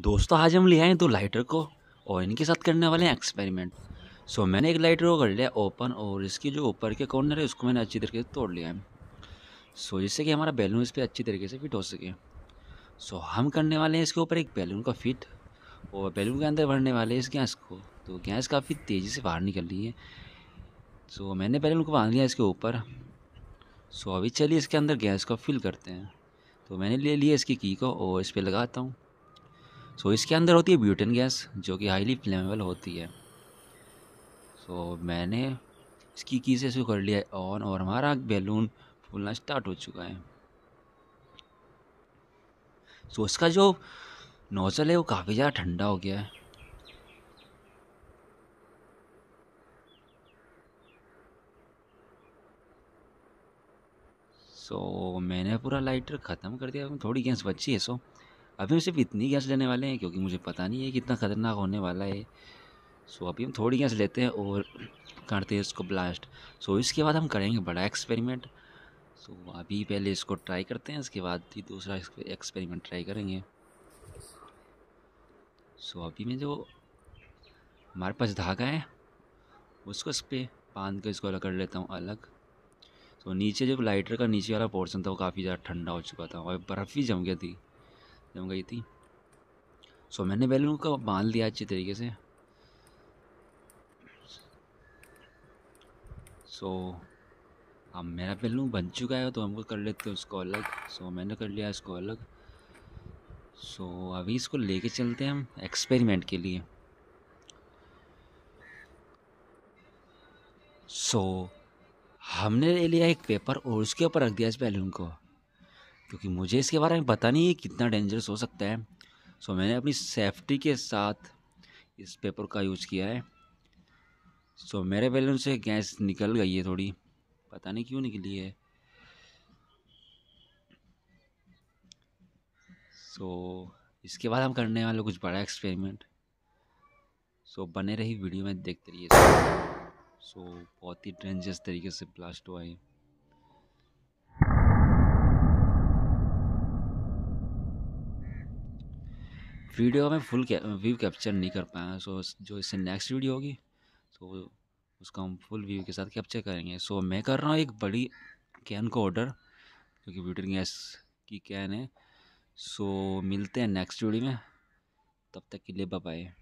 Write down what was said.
दोस्तों आज हम ले आए दो लाइटर को और इनके साथ करने वाले हैं एक्सपेरिमेंट सो मैंने एक लाइटर को कर लिया ओपन और इसकी जो ऊपर के कॉर्नर है उसको मैंने अच्छी तरीके से तोड़ लिया है सो जिससे कि हमारा बैलून इस पर अच्छी तरीके से फिट हो सके सो हम करने वाले हैं इसके ऊपर एक बैलून का फिट और बैलून के अंदर भरने वाले हैं इस गैस को तो गैस काफ़ी तेज़ी से बाहर निकल रही है सो मैंने बैलून को बांध लिया इसके ऊपर सो अभी चलिए इसके अंदर गैस को फिल करते हैं तो मैंने ले लिया इसकी की को और इस पर लगाता हूँ सो तो so, इसके अंदर होती है ब्यूटेन गैस जो कि हाईली फ्लेमेबल होती है सो so, मैंने इसकी की से शुरू कर लिया है ऑन और हमारा बैलून फूलना स्टार्ट हो चुका है सो so, इसका जो नोजल है वो काफ़ी ज़्यादा ठंडा हो गया है सो so, मैंने पूरा लाइटर ख़त्म कर दिया थोड़ी गैस बची है सो so, अभी हम सिर्फ इतनी गैस लेने वाले हैं क्योंकि मुझे पता नहीं है कि इतना ख़तरनाक होने वाला है सो अभी हम थोड़ी गैस लेते हैं और करते हैं इसको ब्लास्ट सो इसके बाद हम करेंगे बड़ा एक्सपेरिमेंट सो अभी पहले इसको ट्राई करते हैं इसके बाद ही दूसरा एक्सपेरिमेंट ट्राई करेंगे सो अभी में जो हमारे पास धागा है उसको इस पर बांध कर इसको अलग कर लेता हूँ अलग तो नीचे जो लाइटर का नीचे वाला पोर्शन था वो काफ़ी ज़्यादा ठंडा हो चुका था और बर्फ़ ही जम गई थी जम गई थी सो मैंने बैलून को बांध लिया अच्छी तरीके से सो अब मेरा बैलून बन चुका है तो हमको कर लेते हैं उसको अलग सो मैंने कर लिया इसको अलग सो अभी इसको लेके चलते हैं हम एक्सपेरिमेंट के लिए सो हमने ले लिया एक पेपर और उसके ऊपर रख दिया इस बैलून को क्योंकि मुझे इसके बारे में पता नहीं है कितना डेंजरस हो सकता है सो मैंने अपनी सेफ्टी के साथ इस पेपर का यूज़ किया है सो मेरे बैलून से गैस निकल गई है थोड़ी पता नहीं क्यों निकली है सो इसके बाद हम करने वाले कुछ बड़ा एक्सपेरिमेंट सो बने रही वीडियो में देखते रहिए सो बहुत ही डेंजरस तरीके से ब्लास्ट हुआ है वीडियो में फुल व्यू कैप्चर नहीं कर पाए सो जो इससे नेक्स्ट वीडियो होगी तो उसका हम फुल व्यू के साथ कैप्चर करेंगे सो मैं कर रहा हूँ एक बड़ी कैन का ऑर्डर क्योंकि ब्यूटर गैस की कैन है सो मिलते हैं नेक्स्ट वीडियो में तब तक के लिए बाय